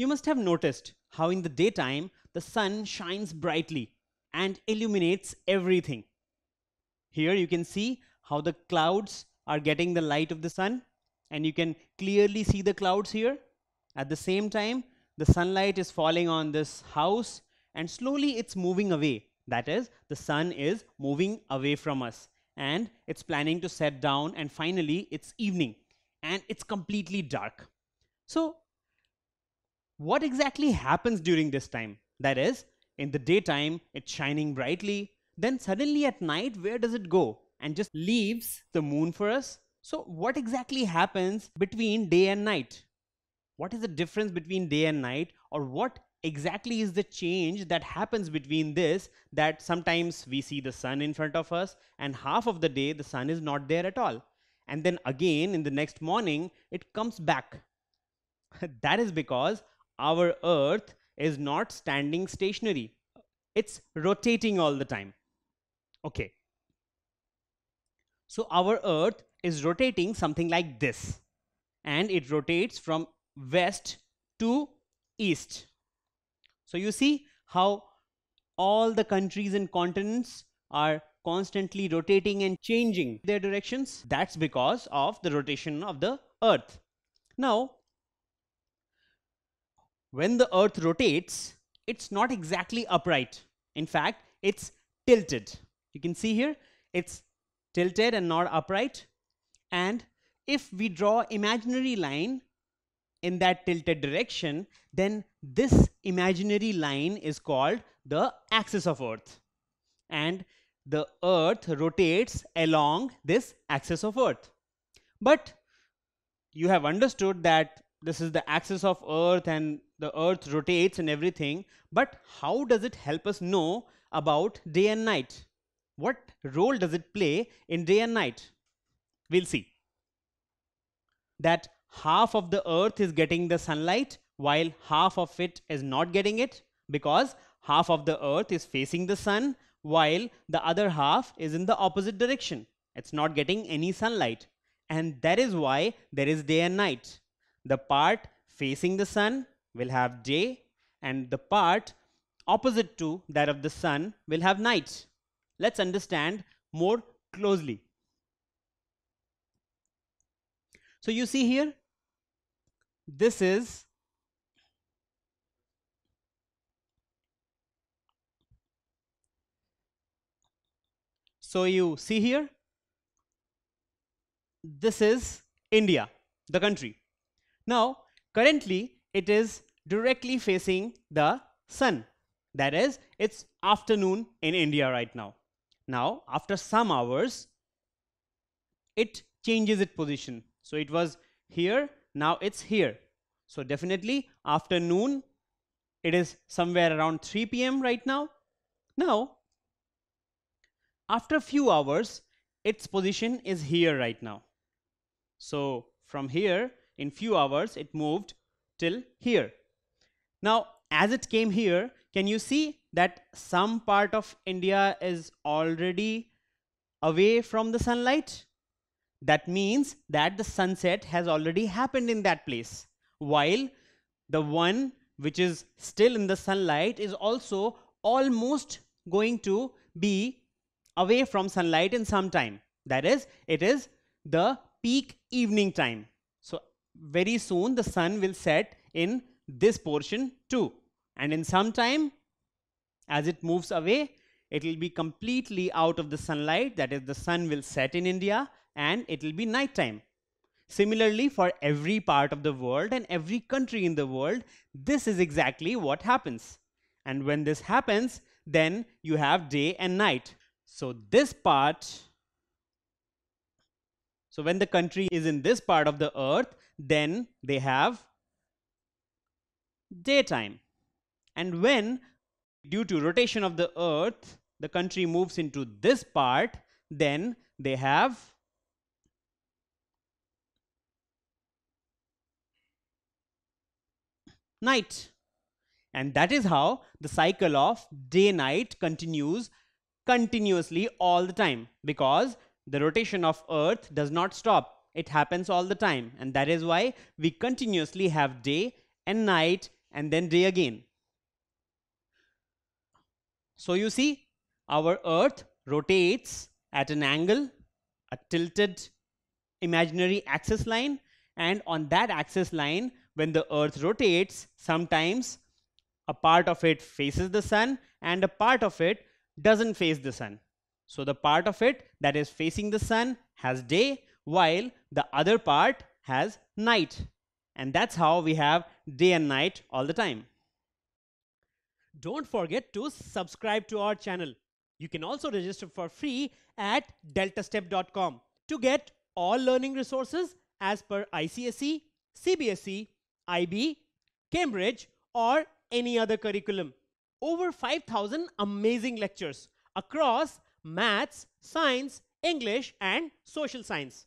You must have noticed how in the daytime the sun shines brightly and illuminates everything. Here you can see how the clouds are getting the light of the sun and you can clearly see the clouds here. At the same time, the sunlight is falling on this house and slowly it's moving away. That is, the sun is moving away from us and it's planning to set down and finally it's evening and it's completely dark. So what exactly happens during this time? That is, in the daytime, it's shining brightly. Then suddenly at night, where does it go? And just leaves the moon for us? So what exactly happens between day and night? What is the difference between day and night or what exactly is the change that happens between this that sometimes we see the sun in front of us and half of the day the sun is not there at all and then again in the next morning it comes back that is because our Earth is not standing stationary. It's rotating all the time. Okay. So our Earth is rotating something like this. And it rotates from west to east. So you see how all the countries and continents are constantly rotating and changing their directions. That's because of the rotation of the Earth. Now, when the earth rotates, it's not exactly upright. In fact, it's tilted. You can see here, it's tilted and not upright. And if we draw imaginary line in that tilted direction, then this imaginary line is called the axis of earth. And the earth rotates along this axis of earth. But you have understood that this is the axis of earth and the earth rotates and everything but how does it help us know about day and night what role does it play in day and night we'll see that half of the earth is getting the sunlight while half of it is not getting it because half of the earth is facing the sun while the other half is in the opposite direction it's not getting any sunlight and that is why there is day and night the part facing the sun will have day and the part opposite to that of the sun will have night. Let's understand more closely. So you see here, this is So you see here, this is India, the country. Now, currently, it is directly facing the sun. That is, it's afternoon in India right now. Now, after some hours, it changes its position. So it was here, now it's here. So definitely afternoon. it is somewhere around 3 p.m. right now. Now, after a few hours, its position is here right now. So from here, in few hours, it moved till here. Now, as it came here, can you see that some part of India is already away from the sunlight? That means that the sunset has already happened in that place, while the one which is still in the sunlight is also almost going to be away from sunlight in some time. That is, it is the peak evening time very soon the sun will set in this portion too. And in some time, as it moves away, it will be completely out of the sunlight. That is, the sun will set in India and it will be nighttime. Similarly, for every part of the world and every country in the world, this is exactly what happens. And when this happens, then you have day and night. So this part, so when the country is in this part of the earth, then they have daytime. And when, due to rotation of the earth, the country moves into this part, then they have night. And that is how the cycle of day-night continues continuously all the time because the rotation of earth does not stop. It happens all the time. And that is why we continuously have day and night and then day again. So you see, our earth rotates at an angle, a tilted imaginary axis line. And on that axis line, when the earth rotates, sometimes a part of it faces the sun and a part of it doesn't face the sun. So the part of it that is facing the sun has day while the other part has night. And that's how we have day and night all the time. Don't forget to subscribe to our channel. You can also register for free at deltastep.com to get all learning resources as per ICSE, CBSE, IB, Cambridge, or any other curriculum. Over 5,000 amazing lectures across maths, science, English, and social science.